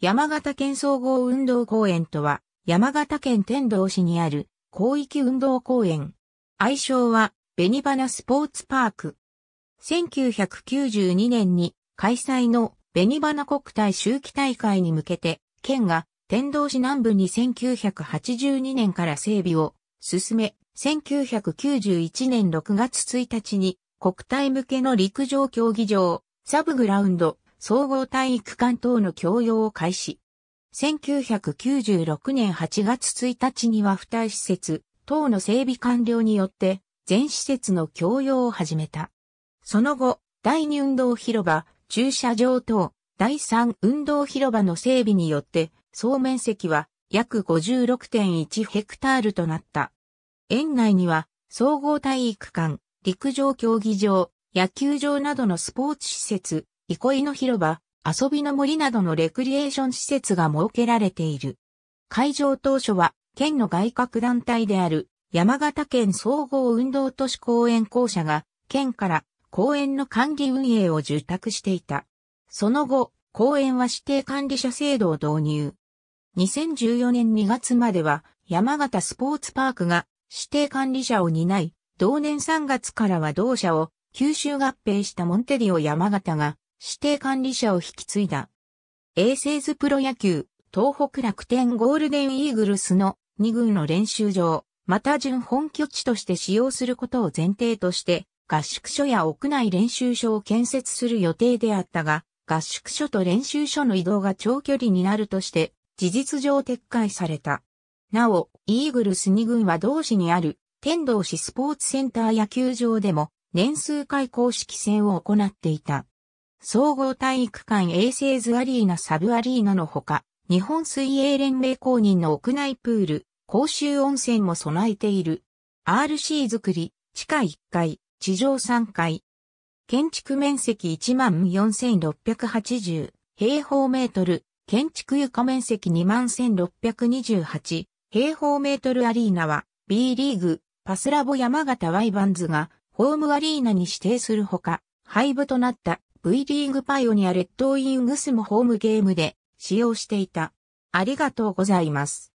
山形県総合運動公園とは、山形県天童市にある広域運動公園。愛称は、紅花スポーツパーク。1992年に開催の紅花国体周期大会に向けて、県が天童市南部に1982年から整備を進め、1991年6月1日に国体向けの陸上競技場、サブグラウンド、総合体育館等の供用を開始。1996年8月1日には二施設、等の整備完了によって、全施設の供用を始めた。その後、第2運動広場、駐車場等、第3運動広場の整備によって、総面積は約56.1ヘクタールとなった。園内には、総合体育館、陸上競技場、野球場などのスポーツ施設、憩いの広場、遊びの森などのレクリエーション施設が設けられている。会場当初は、県の外郭団体である、山形県総合運動都市公園公社が、県から公園の管理運営を受託していた。その後、公園は指定管理者制度を導入。2014年2月までは、山形スポーツパークが指定管理者を担い、同年3月からは同社を九州合併したモンテディオ山形が指定管理者を引き継いだ。衛星図プロ野球、東北楽天ゴールデンイーグルスの2軍の練習場、また準本拠地として使用することを前提として、合宿所や屋内練習所を建設する予定であったが、合宿所と練習所の移動が長距離になるとして、事実上撤回された。なお、イーグルス2軍は同市にある、天童市スポーツセンター野球場でも、年数回公式戦を行っていた。総合体育館衛星図アリーナサブアリーナのほか、日本水泳連盟公認の屋内プール、公衆温泉も備えている。RC 作り、地下1階、地上3階。建築面積14,680平方メートル、建築床面積21,628平方メートルアリーナは B リーグ、パスラボ山形ワイバンズがホームアリーナに指定するほか、廃部となった V リーグパイオニアレッドウィングスもホームゲームで使用していた。ありがとうございます。